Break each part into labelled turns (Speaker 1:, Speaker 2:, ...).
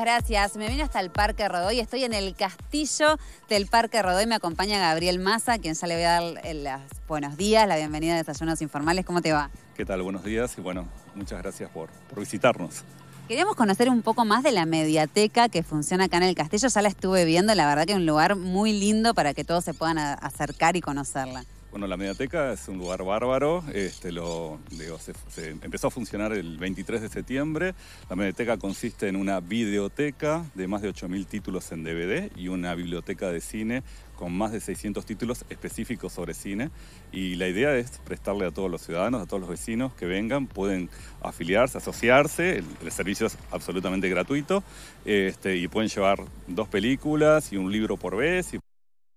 Speaker 1: gracias. Me vine hasta el Parque Rodoy. Estoy en el castillo del Parque Rodoy. Me acompaña Gabriel Massa, quien ya le voy a dar los buenos días, la bienvenida a Desayunos Informales. ¿Cómo te va?
Speaker 2: ¿Qué tal? Buenos días y bueno, muchas gracias por, por visitarnos.
Speaker 1: Queríamos conocer un poco más de la mediateca que funciona acá en el castillo. Ya la estuve viendo, la verdad que es un lugar muy lindo para que todos se puedan acercar y conocerla.
Speaker 2: Bueno, la mediateca es un lugar bárbaro. Este, empezó a funcionar el 23 de septiembre. La mediateca consiste en una videoteca de más de 8.000 títulos en DVD y una biblioteca de cine con más de 600 títulos específicos sobre cine. Y la idea es prestarle a todos los ciudadanos, a todos los vecinos que vengan, pueden afiliarse, asociarse. El, servicio es absolutamente gratuito este, y pueden llevar dos películas y un libro por vez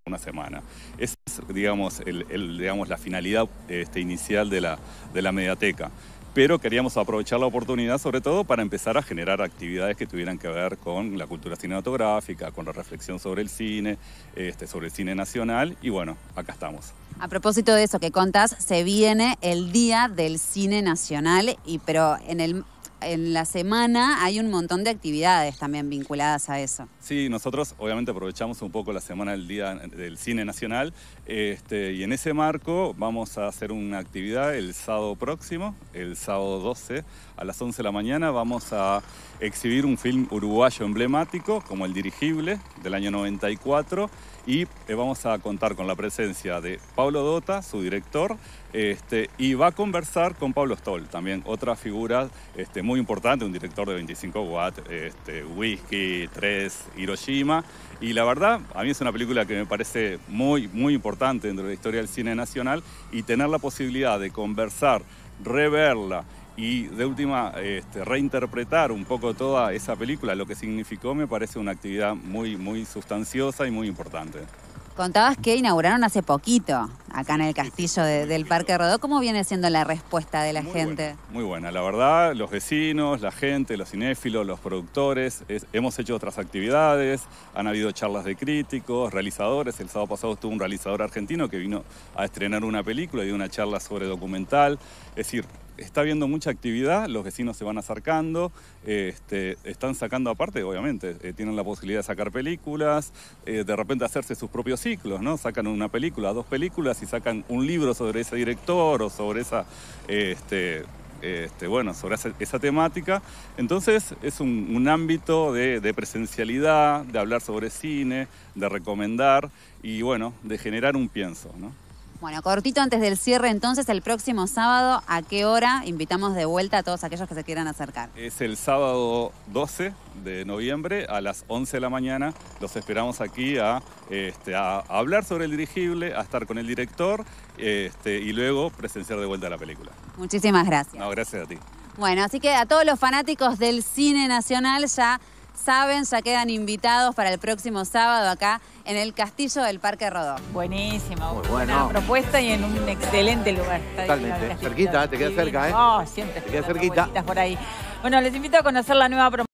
Speaker 2: una semana. Esa es, digamos, el, digamos la finalidad este, inicial de la, de la mediateca pero queríamos aprovechar la oportunidad sobre todo para empezar a generar actividades que tuvieran que ver con la cultura cinematográfica, con la reflexión sobre el cine, este, sobre el cine nacional y bueno, acá estamos.
Speaker 1: A propósito de eso que contas se viene el Día del Cine Nacional, y, pero en el en la semana hay un montón de actividades también vinculadas a eso.
Speaker 2: Sí, nosotros obviamente aprovechamos un poco la semana del Día del Cine Nacional este, y en ese marco vamos a hacer una actividad el sábado próximo, el sábado 12, a las 11 de la mañana vamos a exhibir un film uruguayo emblemático como El Dirigible del año 94 y eh, vamos a contar con la presencia de Pablo Dota, su director, este, y va a conversar con Pablo Stoll, también otra figura este, muy importante, un director de 25 watts, este, Whisky, 3, Hiroshima. Y la verdad, a mí es una película que me parece muy, muy importante dentro de la historia del cine nacional y tener la posibilidad de conversar, reverla y de última este, reinterpretar un poco toda esa película, lo que significó me parece una actividad muy, muy sustanciosa y muy importante.
Speaker 1: Contabas que inauguraron hace poquito acá en el castillo del Parque Rodó. ¿Cómo viene siendo la respuesta de la gente?
Speaker 2: muy buena, la verdad, los vecinos, la gente, los cinéfilos, los productores, hemos hecho otras actividades, han habido charlas de críticos, realizadores, el sábado pasado estuvo un realizador argentino que vino a estrenar una película y una charla sobre documental, es decir, está habiendo mucha actividad, los vecinos se van acercando, este, están sacando aparte, obviamente, eh, tienen la posibilidad de sacar películas, eh, de repente hacerse sus propios ciclos, ¿no? Sacan una película, dos películas y sacan un libro sobre ese director o sobre esa, este, este, bueno, sobre esa, temática. Entonces es un, ámbito de, presencialidad, de hablar sobre cine, de recomendar y bueno, de generar un pienso, ¿no?
Speaker 1: Bueno, cortito antes del cierre, entonces, el próximo sábado, ¿a qué hora invitamos de vuelta a todos aquellos que se quieran acercar?
Speaker 2: Es el sábado 12 de noviembre a las 11 de la mañana. Los esperamos aquí este, a, hablar sobre el dirigible, a estar con el director este, y luego presenciar de vuelta la película.
Speaker 1: Muchísimas gracias. No, gracias a ti. Bueno, así que a todos los fanáticos del cine nacional ya saben, ya quedan invitados para el próximo sábado acá en el Castillo del Parque Rodó. Buenísimo, Muy Una propuesta y en un excelente lugar. Totalmente, cerquita, te queda cerca, ¿eh? Oh, siempre. Te queda cerquita. Por ahí. Bueno, les invito a conocer la nueva propuesta.